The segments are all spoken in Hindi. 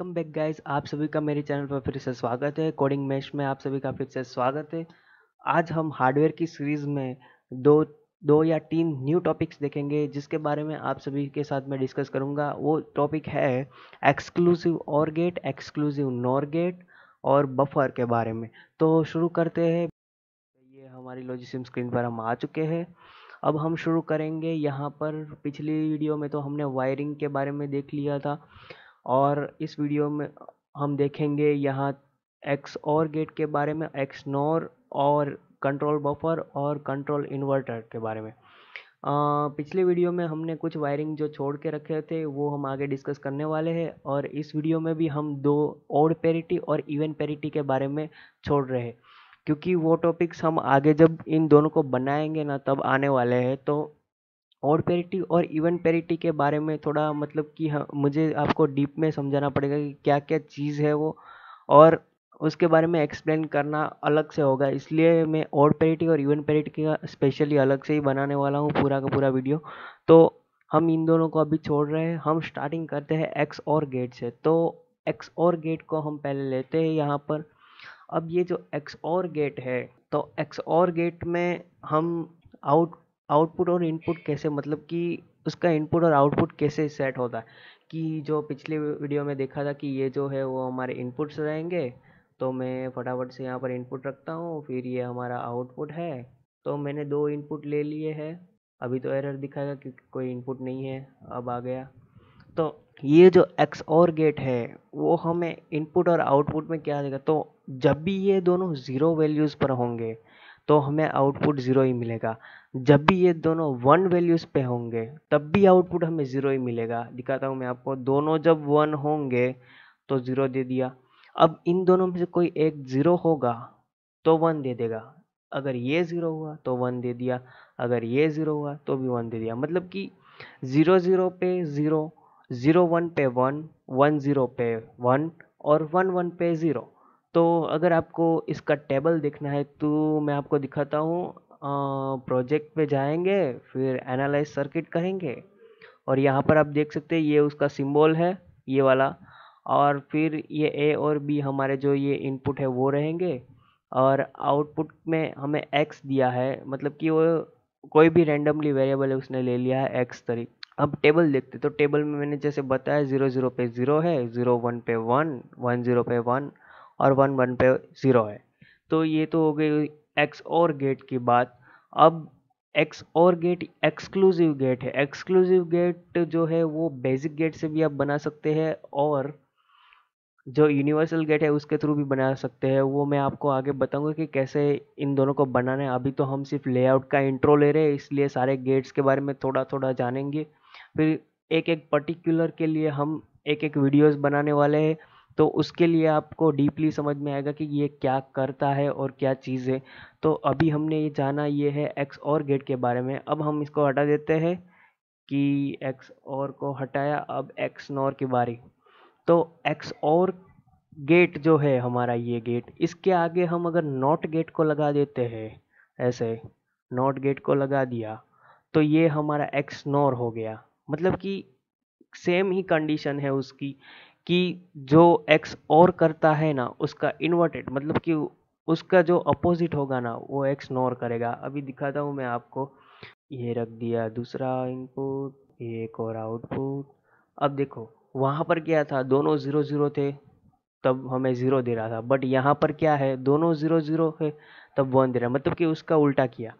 वेलकम बैक गाइज आप सभी का मेरे चैनल पर फिर से स्वागत है कोडिंग मैश में आप सभी का फिर से स्वागत है आज हम हार्डवेयर की सीरीज़ में दो दो या तीन न्यू टॉपिक्स देखेंगे जिसके बारे में आप सभी के साथ मैं डिस्कस करूंगा वो टॉपिक है exclusive or gate exclusive nor gate और बफर के बारे में तो शुरू करते हैं ये हमारी लॉजिसिम स्क्रीन पर हम आ चुके हैं अब हम शुरू करेंगे यहाँ पर पिछली वीडियो में तो हमने वायरिंग के बारे में देख लिया था और इस वीडियो में हम देखेंगे यहाँ एक्स और गेट के बारे में एक्स नोर और कंट्रोल बफर और कंट्रोल इन्वर्टर के बारे में आ, पिछले वीडियो में हमने कुछ वायरिंग जो छोड़ के रखे थे वो हम आगे डिस्कस करने वाले हैं और इस वीडियो में भी हम दो ओड पेरिटी और इवन पेरिटी के बारे में छोड़ रहे हैं क्योंकि वो टॉपिक्स हम आगे जब इन दोनों को बनाएंगे ना तब आने वाले हैं तो और पेरिटी और इवन पेरिटी के बारे में थोड़ा मतलब कि हाँ मुझे आपको डीप में समझाना पड़ेगा कि क्या क्या चीज़ है वो और उसके बारे में एक्सप्लेन करना अलग से होगा इसलिए मैं और पेरिटी और इवन पेरिटी का स्पेशली अलग से ही बनाने वाला हूँ पूरा का पूरा वीडियो तो हम इन दोनों को अभी छोड़ रहे हैं हम स्टार्टिंग करते हैं एक्स और गेट से तो एक्स और गेट को हम पहले लेते हैं यहाँ पर अब ये जो एक्स और गेट है तो एक्स और गेट में हम आउट आउटपुट और इनपुट कैसे मतलब कि उसका इनपुट और आउटपुट कैसे सेट होता है कि जो पिछले वीडियो में देखा था कि ये जो है वो हमारे इनपुट्स रहेंगे तो मैं फटाफट से यहाँ पर इनपुट रखता हूँ फिर ये हमारा आउटपुट है तो मैंने दो इनपुट ले लिए हैं अभी तो एरर दिखाएगा क्योंकि कोई इनपुट नहीं है अब आ गया तो ये जो एक्स और गेट है वो हमें इनपुट और आउटपुट में क्या देगा तो जब भी ये दोनों ज़ीरो वैल्यूज़ पर होंगे तो हमें आउटपुट ज़ीरो ही मिलेगा जब भी ये दोनों वन वैल्यूज़ पे होंगे तब भी आउटपुट हमें ज़ीरो ही मिलेगा दिखाता हूँ मैं आपको दोनों जब वन होंगे तो ज़ीरो दे दिया अब इन दोनों में से कोई एक ज़ीरो होगा तो वन दे देगा अगर ये ज़ीरो हुआ तो वन दे दिया अगर ये ज़ीरो हुआ तो भी वन दे दिया मतलब कि ज़ीरो ज़ीरो पे ज़ीरो ज़ीरो वन पे वन वन ज़ीरो पे वन और वन वन पे ज़ीरो तो अगर आपको इसका टेबल देखना है तो मैं आपको दिखाता हूँ प्रोजेक्ट पे जाएंगे फिर एनालाइज सर्किट करेंगे और यहाँ पर आप देख सकते हैं ये उसका सिंबल है ये वाला और फिर ये ए और बी हमारे जो ये इनपुट है वो रहेंगे और आउटपुट में हमें एक्स दिया है मतलब कि वो कोई भी रैंडमली वेरिएबल है उसने ले लिया है एक्स तरीक अब टेबल देखते तो टेबल में मैंने जैसे बताया ज़ीरो ज़ीरो पे ज़ीरो है ज़ीरो वन पे वन वन ज़ीरो पे वन और वन वन पे ज़ीरो है तो ये तो हो गई एक्स और गेट की बात अब X or gate exclusive gate है एक्सक्लूसिव गेट जो है वो बेसिक गेट से भी आप बना सकते हैं और जो यूनिवर्सल गेट है उसके थ्रू भी बना सकते हैं वो मैं आपको आगे बताऊंगा कि कैसे इन दोनों को बनाना है अभी तो हम सिर्फ लेआउट का इंट्रो ले रहे हैं इसलिए सारे गेट्स के बारे में थोड़ा थोड़ा जानेंगे फिर एक एक पर्टिकुलर के लिए हम एक एक वीडियोस बनाने वाले हैं तो उसके लिए आपको डीपली समझ में आएगा कि ये क्या करता है और क्या चीज़ है तो अभी हमने ये जाना ये है एक्स और गेट के बारे में अब हम इसको हटा देते हैं कि एक्स और को हटाया अब एक्स नॉर की बारी तो एक्स और गेट जो है हमारा ये गेट इसके आगे हम अगर नॉट गेट को लगा देते हैं ऐसे नॉट गेट को लगा दिया तो ये हमारा एक्स नॉर हो गया मतलब कि सेम ही कंडीशन है उसकी कि जो एक्स और करता है ना उसका इन्वर्टेड मतलब कि उसका जो अपोजिट होगा ना वो एक्स नोर करेगा अभी दिखाता हूँ मैं आपको ये रख दिया दूसरा इनपुट एक और आउटपुट अब देखो वहाँ पर क्या था दोनों ज़ीरो ज़ीरो थे तब हमें ज़ीरो दे रहा था बट यहाँ पर क्या है दोनों ज़ीरो ज़ीरो है तब वन दे रहा मतलब कि उसका उल्टा किया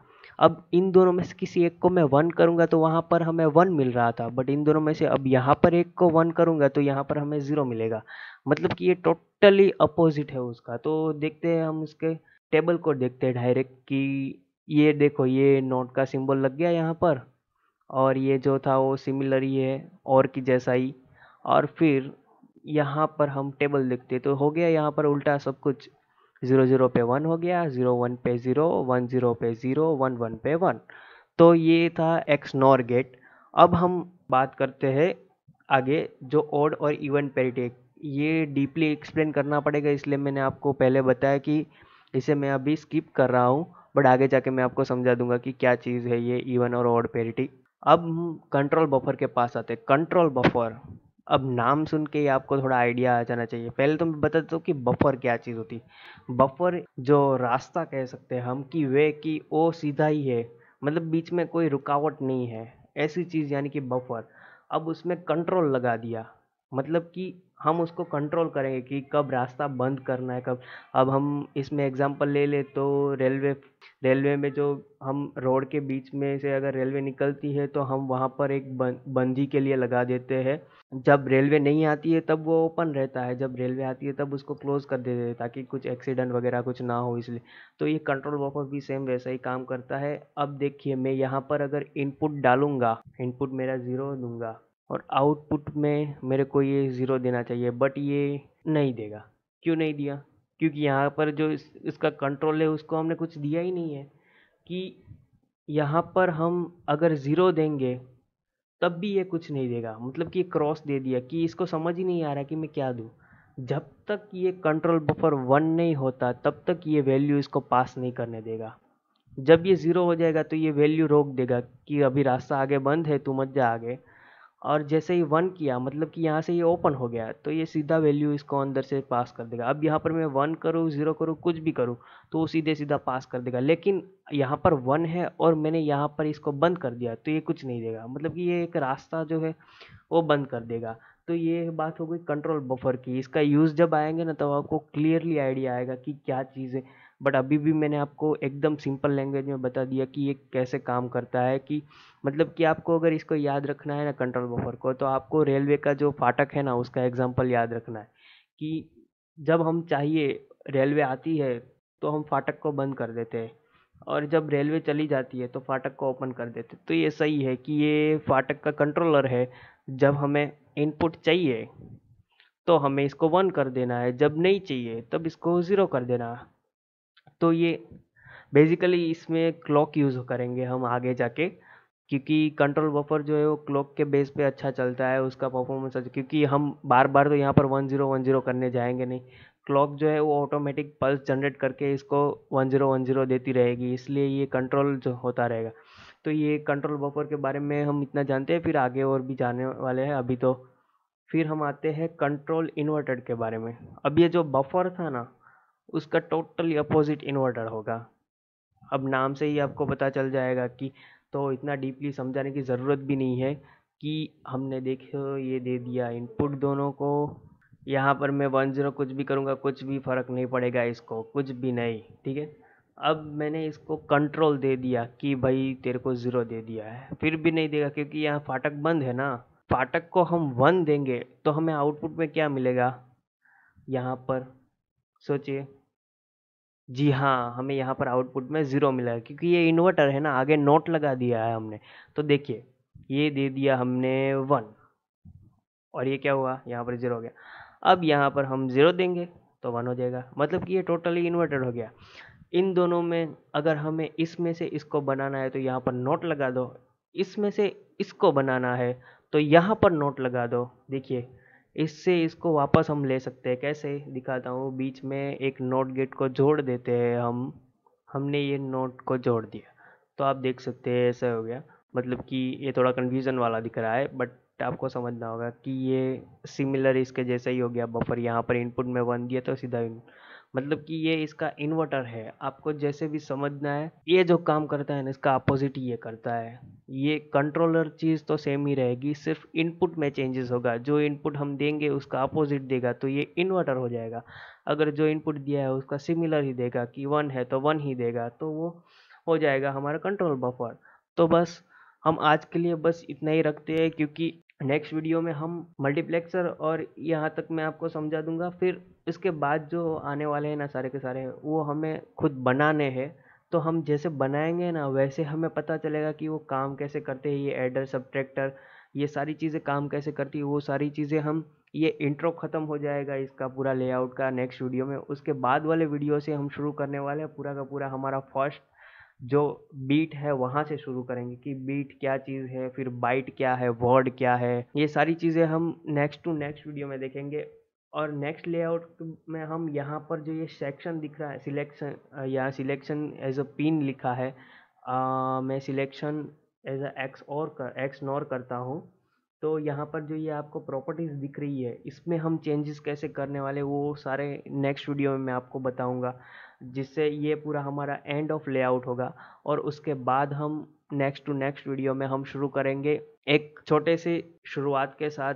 अब इन दोनों में से किसी एक को मैं वन करूँगा तो वहाँ पर हमें वन मिल रहा था बट इन दोनों में से अब यहाँ पर एक को वन करूंगा तो यहाँ पर हमें ज़ीरो मिलेगा मतलब कि ये टोटली अपोजिट है उसका तो देखते हैं हम उसके टेबल को देखते हैं डायरेक्ट कि ये देखो ये नोट का सिंबल लग गया यहाँ पर और ये जो था वो सिमिलर ही है और की जैसा ही और फिर यहाँ पर हम टेबल देखते तो हो गया यहाँ पर उल्टा सब कुछ ज़ीरो ज़ीरो पे वन हो गया ज़ीरो वन पे ज़ीरो वन ज़ीरो पे ज़ीरो वन वन पे वन तो ये था एक्स नॉर गेट अब हम बात करते हैं आगे जो ओड और इवन पेरिटी ये डीपली एक्सप्लेन करना पड़ेगा इसलिए मैंने आपको पहले बताया कि इसे मैं अभी स्किप कर रहा हूँ बट आगे जाके मैं आपको समझा दूंगा कि क्या चीज़ है ये इवन और ओड पेरिटी अब कंट्रोल बफर के पास आते कंट्रोल बफर अब नाम सुन के ही आपको थोड़ा आइडिया आ जाना चाहिए पहले तो मैं बता देता कि बफर क्या चीज़ होती बफर जो रास्ता कह सकते हैं हम कि वे कि वो सीधा ही है मतलब बीच में कोई रुकावट नहीं है ऐसी चीज़ यानी कि बफर अब उसमें कंट्रोल लगा दिया मतलब कि हम उसको कंट्रोल करेंगे कि कब रास्ता बंद करना है कब अब हम इसमें एग्ज़ाम्पल ले ले तो रेलवे रेलवे में जो हम रोड के बीच में से अगर रेलवे निकलती है तो हम वहाँ पर एक बंदी के लिए लगा देते हैं जब रेलवे नहीं आती है तब वो ओपन रहता है जब रेलवे आती है तब उसको क्लोज़ कर देते हैं ताकि कुछ एक्सीडेंट वगैरह कुछ ना हो इसलिए तो ये कंट्रोल बफर भी सेम वैसा ही काम करता है अब देखिए मैं यहाँ पर अगर इनपुट डालूंगा इनपुट मेरा ज़ीरो दूंगा और आउटपुट में मेरे को ये ज़ीरो देना चाहिए बट ये नहीं देगा क्यों नहीं दिया क्योंकि यहाँ पर जो इस, इसका कंट्रोल है उसको हमने कुछ दिया ही नहीं है कि यहाँ पर हम अगर ज़ीरो देंगे तब भी ये कुछ नहीं देगा मतलब कि क्रॉस दे दिया कि इसको समझ ही नहीं आ रहा कि मैं क्या दूँ जब तक ये कंट्रोल बफर वन नहीं होता तब तक ये वैल्यू इसको पास नहीं करने देगा जब ये ज़ीरो हो जाएगा तो ये वैल्यू रोक देगा कि अभी रास्ता आगे बंद है तू मत जा आगे और जैसे ही वन किया मतलब कि यहाँ से ये ओपन हो गया तो ये सीधा वैल्यू इसको अंदर से पास कर देगा अब यहाँ पर मैं वन करूँ ज़ीरो करूँ कुछ भी करूँ तो वो सीधे सीधा पास कर देगा लेकिन यहाँ पर वन है और मैंने यहाँ पर इसको बंद कर दिया तो ये कुछ नहीं देगा मतलब कि ये एक रास्ता जो है वो बंद कर देगा तो ये बात हो गई कंट्रोल बफर की इसका यूज़ जब आएंगे ना तो आपको क्लियरली आइडिया आएगा कि क्या चीज़ है बट अभी भी मैंने आपको एकदम सिंपल लैंग्वेज में बता दिया कि ये कैसे काम करता है कि मतलब कि आपको अगर इसको याद रखना है ना कंट्रोल बफर को तो आपको रेलवे का जो फाटक है ना उसका एग्जाम्पल याद रखना है कि जब हम चाहिए रेलवे आती है तो हम फाटक को बंद कर देते हैं और जब रेलवे चली जाती है तो फाटक को ओपन कर देते तो ये सही है कि ये फाटक का कंट्रोलर है जब हमें इनपुट चाहिए तो हमें इसको वन कर देना है जब नहीं चाहिए तब इसको ज़ीरो कर देना है तो ये बेसिकली इसमें क्लॉक यूज़ करेंगे हम आगे जाके क्योंकि कंट्रोल बफर जो है वो क्लॉक के बेस पे अच्छा चलता है उसका परफॉर्मेंस अच्छा क्योंकि हम बार बार तो यहाँ पर वन ज़ीरो वन ज़ीरो करने जाएंगे नहीं क्लॉक जो है वो ऑटोमेटिक पल्स जनरेट करके इसको वन ज़ीरो वन ज़ीरो देती रहेगी इसलिए ये कंट्रोल जो होता रहेगा तो ये कंट्रोल बफर के बारे में हम इतना जानते हैं फिर आगे और भी जाने वाले हैं अभी तो फिर हम आते हैं कंट्रोल इन्वर्टर के बारे में अब ये जो बफर था ना उसका टोटली अपोजिट इन्वर्टर होगा अब नाम से ही आपको पता चल जाएगा कि तो इतना डीपली समझाने की ज़रूरत भी नहीं है कि हमने देखो ये दे दिया इनपुट दोनों को यहाँ पर मैं वन ज़ीरो कुछ भी करूँगा कुछ भी फ़र्क नहीं पड़ेगा इसको कुछ भी नहीं ठीक है अब मैंने इसको कंट्रोल दे दिया कि भाई तेरे को ज़ीरो दे दिया है फिर भी नहीं देगा क्योंकि यहाँ फाटक बंद है ना फाटक को हम वन देंगे तो हमें आउटपुट में क्या मिलेगा यहाँ पर सोचिए जी हाँ हमें यहाँ पर आउटपुट में ज़ीरो मिला है क्योंकि ये इन्वर्टर है ना आगे नोट लगा दिया है हमने तो देखिए ये दे दिया हमने वन और ये क्या हुआ यहाँ पर ज़ीरो हो गया अब यहाँ पर हम ज़ीरो देंगे तो वन हो जाएगा मतलब कि ये टोटली इन्वर्टर हो गया इन दोनों में अगर हमें इसमें से इसको बनाना है तो यहाँ पर नोट लगा दो इसमें से इसको बनाना है तो यहाँ पर नोट लगा दो देखिए इससे इसको वापस हम ले सकते हैं कैसे दिखाता हूँ बीच में एक नोट गेट को जोड़ देते हैं हम हमने ये नोट को जोड़ दिया तो आप देख सकते हैं ऐसा हो गया मतलब कि ये थोड़ा कन्फ्यूज़न वाला दिख रहा है बट आपको समझना होगा कि ये सिमिलर इसके जैसा ही हो गया बफर यहाँ पर इनपुट में वन दिया तो सीधा मतलब कि ये इसका इन्वर्टर है आपको जैसे भी समझना है ये जो काम करता है ना इसका अपोजिट ये करता है ये कंट्रोलर चीज़ तो सेम ही रहेगी सिर्फ इनपुट में चेंजेस होगा जो इनपुट हम देंगे उसका अपोजिट देगा तो ये इन्वर्टर हो जाएगा अगर जो इनपुट दिया है उसका सिमिलर ही देगा कि वन है तो वन ही देगा तो वो हो जाएगा हमारा कंट्रोल बफर तो बस हम आज के लिए बस इतना ही रखते हैं क्योंकि नेक्स्ट वीडियो में हम मल्टीप्लेक्सर और यहाँ तक मैं आपको समझा दूंगा फिर इसके बाद जो आने वाले हैं ना सारे के सारे वो हमें खुद बनाने हैं तो हम जैसे बनाएंगे ना वैसे हमें पता चलेगा कि वो काम कैसे करते हैं ये एडर सब्ट्रैक्टर ये सारी चीज़ें काम कैसे करती है वो सारी चीज़ें हम ये इंट्रो ख़त्म हो जाएगा इसका पूरा लेआउट का नेक्स्ट वीडियो में उसके बाद वाले वीडियो से हम शुरू करने वाले हैं पूरा का पूरा हमारा फर्स्ट जो बीट है वहाँ से शुरू करेंगे कि बीट क्या चीज़ है फिर बाइट क्या है वर्ड क्या है ये सारी चीज़ें हम नेक्स्ट टू नेक्स्ट वीडियो में देखेंगे और नेक्स्ट लेआउट में हम यहाँ पर जो ये सेक्शन दिख रहा है सिलेक्शन यहाँ सिलेक्शन एज अ पिन लिखा है आ, मैं सिलेक्शन एज अ एक्स और कर एक्स नॉर करता हूँ तो यहाँ पर जो ये आपको प्रॉपर्टीज़ दिख रही है इसमें हम चेंजेस कैसे करने वाले वो सारे नेक्स्ट वीडियो में मैं आपको बताऊँगा जिससे ये पूरा हमारा एंड ऑफ लेआउट होगा और उसके बाद हम नेक्स्ट टू नेक्स्ट वीडियो में हम शुरू करेंगे एक छोटे से शुरुआत के साथ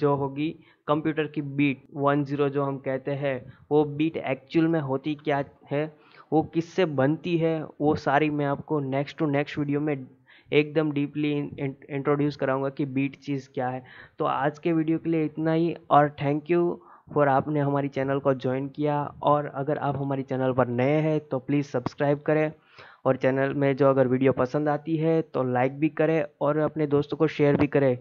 जो होगी कंप्यूटर की बीट वन ज़ीरो जो हम कहते हैं वो बीट एक्चुअल में होती क्या है वो किससे बनती है वो सारी मैं आपको नेक्स्ट टू नेक्स्ट वीडियो में एकदम डीपली इंट्रोड्यूस कराऊंगा कि बीट चीज़ क्या है तो आज के वीडियो के लिए इतना ही और थैंक यू फिर आपने हमारी चैनल को ज्वाइन किया और अगर आप हमारी चैनल पर नए हैं तो प्लीज़ सब्सक्राइब करें और चैनल में जो अगर वीडियो पसंद आती है तो लाइक भी करें और अपने दोस्तों को शेयर भी करें